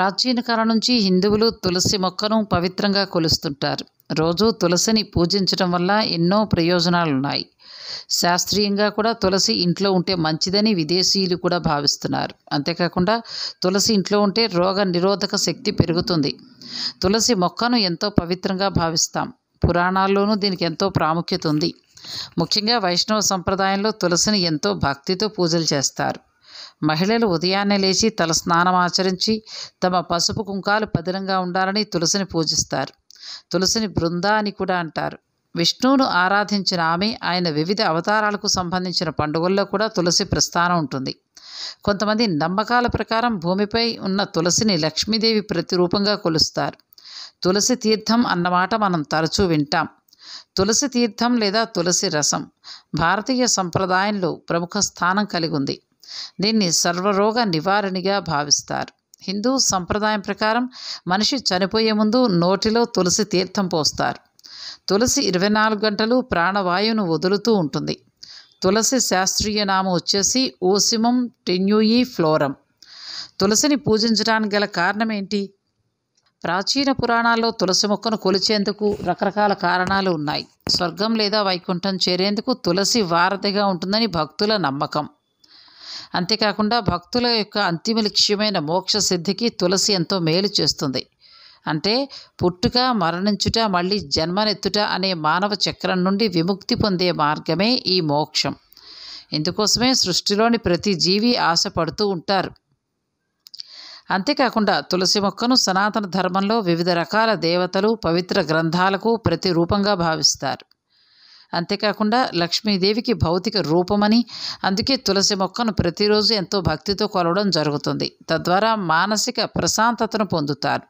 ప్రాచీన కాలం నుంచి హిందువులు తులసి మొక్కను పవిత్రంగా కొలుస్తుంటారు రోజు తులసిని పూజించడం వల్ల ఎన్నో ప్రయోజనాలు ఉన్నాయి శాస్త్రీయంగా కూడా తులసి ఇంట్లో ఉంటే మంచిదని విదేశీయులు కూడా భావిస్తున్నారు అంతేకాకుండా తులసి ఇంట్లో ఉంటే రోగ నిరోధక శక్తి పెరుగుతుంది తులసి మొక్కను ఎంతో పవిత్రంగా భావిస్తాం పురాణాల్లోనూ దీనికి ఎంతో ప్రాముఖ్యత ఉంది ముఖ్యంగా వైష్ణవ సంప్రదాయంలో తులసిని ఎంతో భక్తితో పూజలు చేస్తారు మహిళలు ఉదయాన్నే లేచి తల స్నానం ఆచరించి తమ పసుపు కుంకాలు పదిలంగా ఉండాలని తులసిని పూజిస్తారు తులసిని బృంద అని కూడా అంటారు విష్ణువును ఆరాధించిన ఆమె ఆయన వివిధ అవతారాలకు సంబంధించిన పండుగల్లో కూడా తులసి ప్రస్థానం ఉంటుంది కొంతమంది నమ్మకాల ప్రకారం భూమిపై ఉన్న తులసిని లక్ష్మీదేవి ప్రతిరూపంగా కొలుస్తారు తులసి తీర్థం అన్నమాట మనం తరచూ వింటాం తులసి తీర్థం లేదా తులసి రసం భారతీయ సంప్రదాయంలో ప్రముఖ స్థానం కలిగి ఉంది దీన్ని సర్వరోగ నివారణిగా భావిస్తారు హిందూ సంప్రదాయం ప్రకారం మనిషి చనిపోయే ముందు నోటిలో తులసి తీర్థం పోస్తారు తులసి ఇరవై నాలుగు గంటలు ప్రాణవాయువును వదులుతూ ఉంటుంది తులసి శాస్త్రీయ నామం వచ్చేసి ఓసిమం టెన్యూయి ఫ్లోరం తులసిని పూజించడానికి గల కారణం ఏంటి ప్రాచీన పురాణాల్లో తులసి మొక్కను కొలిచేందుకు రకరకాల కారణాలు ఉన్నాయి స్వర్గం లేదా వైకుంఠం చేరేందుకు తులసి వారధిగా ఉంటుందని భక్తుల నమ్మకం అంతేకాకుండా భక్తుల యొక్క అంతిమ లక్ష్యమైన మోక్ష సిద్ధికి తులసి ఎంతో మేలు చేస్తుంది అంటే పుట్టుక మరణించుట మళ్ళీ జన్మనెత్తుట అనే మానవ చక్రం నుండి విముక్తి పొందే మార్గమే ఈ మోక్షం ఇందుకోసమే సృష్టిలోని ప్రతి జీవి ఆశపడుతూ ఉంటారు అంతేకాకుండా తులసి మొక్కను సనాతన ధర్మంలో వివిధ రకాల దేవతలు పవిత్ర గ్రంథాలకు ప్రతి రూపంగా భావిస్తారు అంతేకాకుండా లక్ష్మీదేవికి భౌతిక రూపమని అందుకే తులసి మొక్కను ప్రతిరోజు ఎంతో భక్తితో కొలవడం జరుగుతుంది తద్వారా మానసిక ప్రశాంతతను పొందుతారు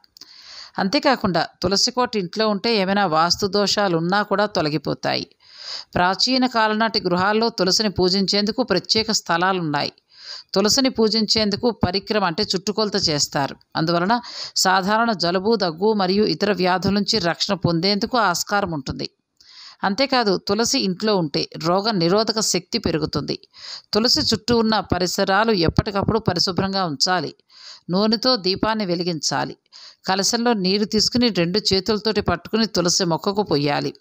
అంతేకాకుండా తులసి కోట ఇంట్లో ఉంటే ఏమైనా వాస్తు దోషాలు ఉన్నా కూడా తొలగిపోతాయి ప్రాచీన కాలం నాటి గృహాల్లో తులసిని పూజించేందుకు ప్రత్యేక స్థలాలున్నాయి తులసిని పూజించేందుకు పరిక్రమ అంటే చుట్టుకొలత చేస్తారు అందువలన సాధారణ జలుబు దగ్గు మరియు ఇతర వ్యాధుల నుంచి రక్షణ పొందేందుకు ఆస్కారం ఉంటుంది అంతేకాదు తులసి ఇంట్లో ఉంటే రోగ నిరోధక శక్తి పెరుగుతుంది తులసి చుట్టూ ఉన్న పరిసరాలు ఎప్పటికప్పుడు పరిశుభ్రంగా ఉంచాలి నూనెతో దీపాన్ని వెలిగించాలి కలశంలో నీరు తీసుకుని రెండు చేతులతోటి పట్టుకుని తులసి మొక్కకు పొయ్యాలి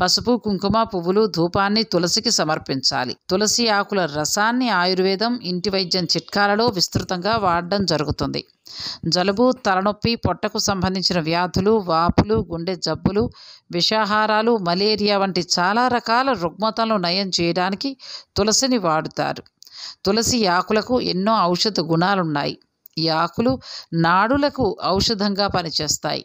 పసుపు కుంకుమ పువ్వులు ధూపాన్ని తులసికి సమర్పించాలి తులసి ఆకుల రసాన్ని ఆయుర్వేదం ఇంటి వైద్యం చిట్కాలలో విస్తృతంగా వాడడం జరుగుతుంది జలుబు తలనొప్పి పొట్టకు సంబంధించిన వ్యాధులు వాపులు గుండె జబ్బులు విషాహారాలు మలేరియా వంటి చాలా రకాల రుగ్మతలను నయం చేయడానికి తులసిని వాడుతారు తులసి ఆకులకు ఎన్నో ఔషధ గుణాలున్నాయి ఈ ఆకులు నాడులకు ఔషధంగా పనిచేస్తాయి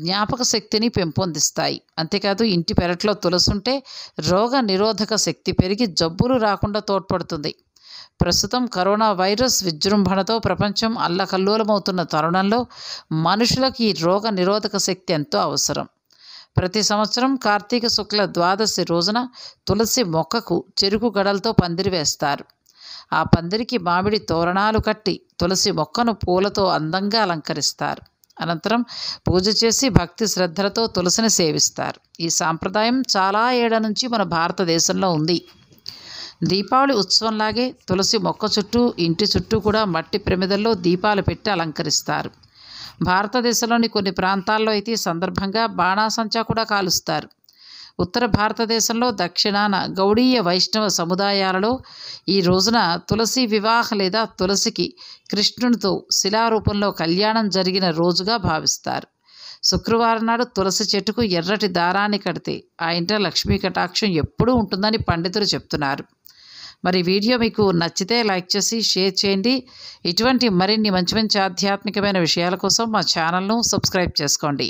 జ్ఞాపక శక్తిని పెంపొందిస్తాయి అంతేకాదు ఇంటి పెరట్లో తులసుంటే రోగ నిరోధక శక్తి పెరిగి జబ్బులు రాకుండా తోడ్పడుతుంది ప్రస్తుతం కరోనా వైరస్ విజృంభణతో ప్రపంచం అల్లకల్లోలమవుతున్న తరుణంలో మనుషులకు ఈ రోగ నిరోధక శక్తి ఎంతో అవసరం ప్రతి సంవత్సరం కార్తీక శుక్ల ద్వాదశి రోజున తులసి మొక్కకు చెరుకు గడలతో పందిరి వేస్తారు ఆ పందిరికి మామిడి తోరణాలు కట్టి తులసి మొక్కను పూలతో అందంగా అలంకరిస్తారు అనంతరం పూజ చేసి భక్తి శ్రద్ధలతో తులసిని సేవిస్తారు ఈ సాంప్రదాయం చాలా ఏళ్ల నుంచి మన భారతదేశంలో ఉంది దీపావళి ఉత్సవంలాగే తులసి మొక్క చుట్టూ ఇంటి చుట్టూ కూడా మట్టి ప్రమిదల్లో దీపాలు పెట్టి అలంకరిస్తారు భారతదేశంలోని కొన్ని ప్రాంతాల్లో అయితే సందర్భంగా బాణాసంచా కూడా కాలుస్తారు ఉత్తర భారతదేశంలో దక్షిణాన గౌడీయ వైష్ణవ సముదాయాలలో ఈ రోజున తులసి వివాహ లేదా తులసికి కృష్ణునితో శిలారూపంలో కళ్యాణం జరిగిన రోజుగా భావిస్తారు శుక్రవారం నాడు తులసి చెట్టుకు ఎర్రటి దారాన్ని కడితే ఆ ఇంట లక్ష్మీ కటాక్షం ఎప్పుడూ ఉంటుందని పండితులు చెప్తున్నారు మరి వీడియో మీకు నచ్చితే లైక్ చేసి షేర్ చేయండి ఇటువంటి మరిన్ని మంచి మంచి ఆధ్యాత్మికమైన విషయాల కోసం మా ఛానల్ను సబ్స్క్రైబ్ చేసుకోండి